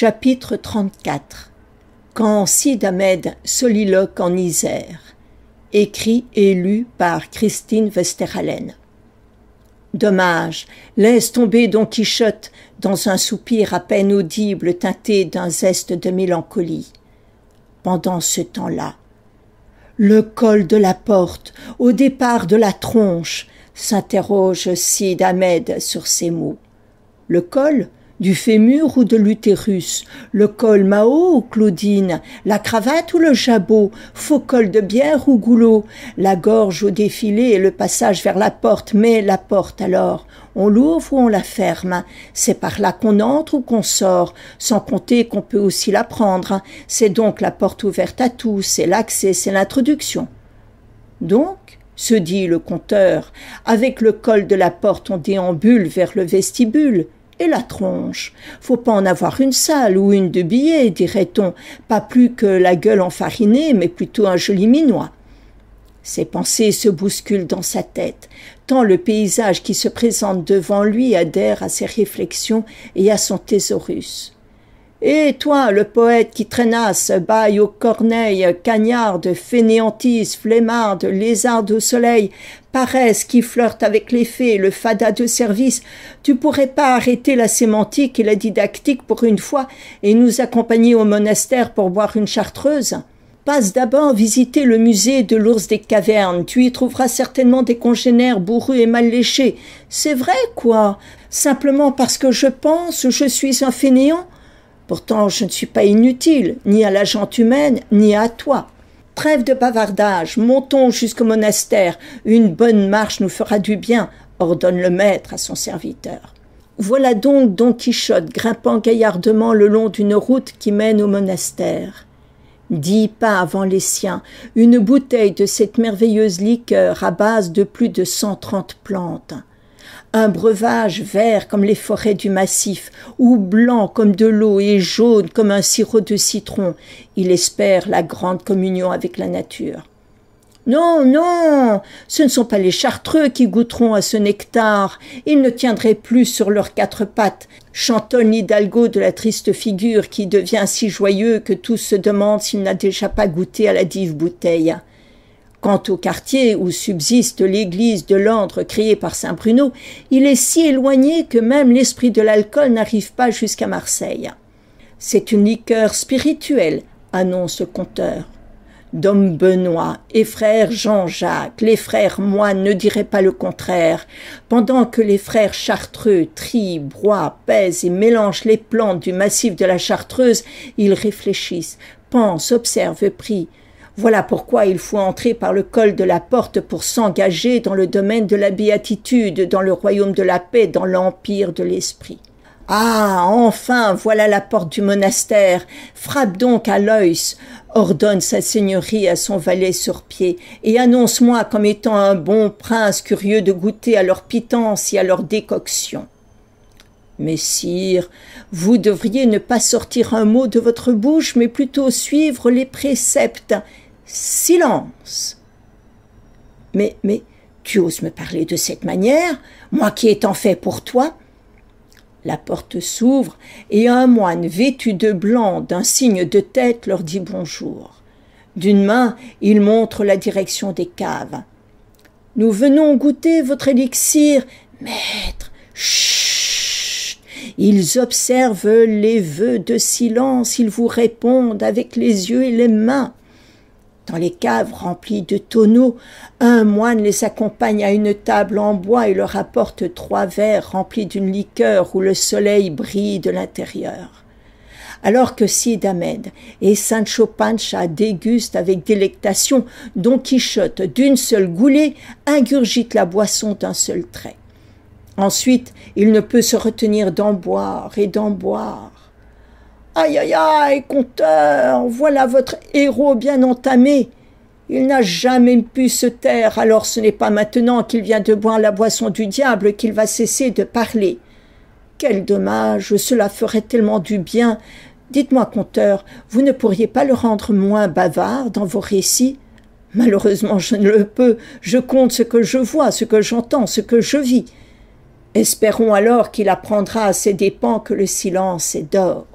Chapitre 34 Quand Sid Ahmed soliloque en Isère Écrit et lu par Christine Westerhalen Dommage, laisse tomber Don Quichotte dans un soupir à peine audible teinté d'un zeste de mélancolie. Pendant ce temps-là, le col de la porte, au départ de la tronche, s'interroge Sid Ahmed sur ces mots. Le col, du fémur ou de l'utérus, le col Mao ou Claudine, la cravate ou le jabot, faux col de bière ou goulot, la gorge au défilé et le passage vers la porte, mais la porte alors, on l'ouvre ou on la ferme, c'est par là qu'on entre ou qu'on sort, sans compter qu'on peut aussi la prendre, c'est donc la porte ouverte à tous, c'est l'accès, c'est l'introduction. Donc, se dit le conteur. Avec le col de la porte, on déambule vers le vestibule et la tronche. Faut pas en avoir une sale ou une de billets, dirait-on, pas plus que la gueule enfarinée, mais plutôt un joli minois. Ses pensées se bousculent dans sa tête, tant le paysage qui se présente devant lui adhère à ses réflexions et à son thésaurus. Et toi, le poète qui traînasse, baille aux corneilles, cagnarde, fainéantise, flemmarde, lézarde au soleil, paresse qui flirte avec les fées, le fada de service, tu pourrais pas arrêter la sémantique et la didactique pour une fois et nous accompagner au monastère pour boire une chartreuse? passe d'abord visiter le musée de l'ours des cavernes. Tu y trouveras certainement des congénères bourrus et mal léchés. C'est vrai, quoi. Simplement parce que je pense, je suis un fainéant. Pourtant, je ne suis pas inutile, ni à la gente humaine, ni à toi. Trêve de bavardage, montons jusqu'au monastère, une bonne marche nous fera du bien, ordonne le maître à son serviteur. Voilà donc Don Quichotte grimpant gaillardement le long d'une route qui mène au monastère. Dix pas avant les siens, une bouteille de cette merveilleuse liqueur à base de plus de cent trente plantes un breuvage vert comme les forêts du massif, ou blanc comme de l'eau et jaune comme un sirop de citron, il espère la grande communion avec la nature. Non, non, ce ne sont pas les chartreux qui goûteront à ce nectar. Ils ne tiendraient plus sur leurs quatre pattes. Chantonne Hidalgo de la triste figure qui devient si joyeux que tous se demandent s'il n'a déjà pas goûté à la dive bouteille. Quant au quartier où subsiste l'église de Londres créée par saint Bruno, il est si éloigné que même l'esprit de l'alcool n'arrive pas jusqu'à Marseille. C'est une liqueur spirituelle, annonce le conteur. Dom Benoît et frère Jean-Jacques, les frères moines ne diraient pas le contraire, pendant que les frères chartreux trient, broient, pèsent et mélangent les plantes du massif de la chartreuse, ils réfléchissent, pensent, observent, prient. Voilà pourquoi il faut entrer par le col de la porte pour s'engager dans le domaine de la béatitude, dans le royaume de la paix, dans l'empire de l'esprit. Ah, enfin, voilà la porte du monastère. Frappe donc à l'œil, ordonne sa seigneurie à son valet sur pied, et annonce-moi comme étant un bon prince curieux de goûter à leur pitance et à leur décoction. Messire, vous devriez ne pas sortir un mot de votre bouche, mais plutôt suivre les préceptes Silence. Mais, mais, tu oses me parler de cette manière, moi qui étant fait pour toi La porte s'ouvre et un moine vêtu de blanc d'un signe de tête leur dit bonjour. D'une main, il montre la direction des caves. Nous venons goûter votre élixir, maître. Chut. Ils observent les vœux de silence, ils vous répondent avec les yeux et les mains. Dans les caves remplies de tonneaux, un moine les accompagne à une table en bois et leur apporte trois verres remplis d'une liqueur où le soleil brille de l'intérieur. Alors que Sidamed et Sancho Pancha dégustent avec délectation, Don Quichotte, d'une seule goulée, ingurgite la boisson d'un seul trait. Ensuite, il ne peut se retenir d'en boire et d'en boire Aïe aïe aïe, conteur, voilà votre héros bien entamé. Il n'a jamais pu se taire, alors ce n'est pas maintenant qu'il vient de boire la boisson du diable qu'il va cesser de parler. Quel dommage, cela ferait tellement du bien. Dites-moi, conteur, vous ne pourriez pas le rendre moins bavard dans vos récits Malheureusement, je ne le peux. Je compte ce que je vois, ce que j'entends, ce que je vis. Espérons alors qu'il apprendra à ses dépens que le silence est d'or.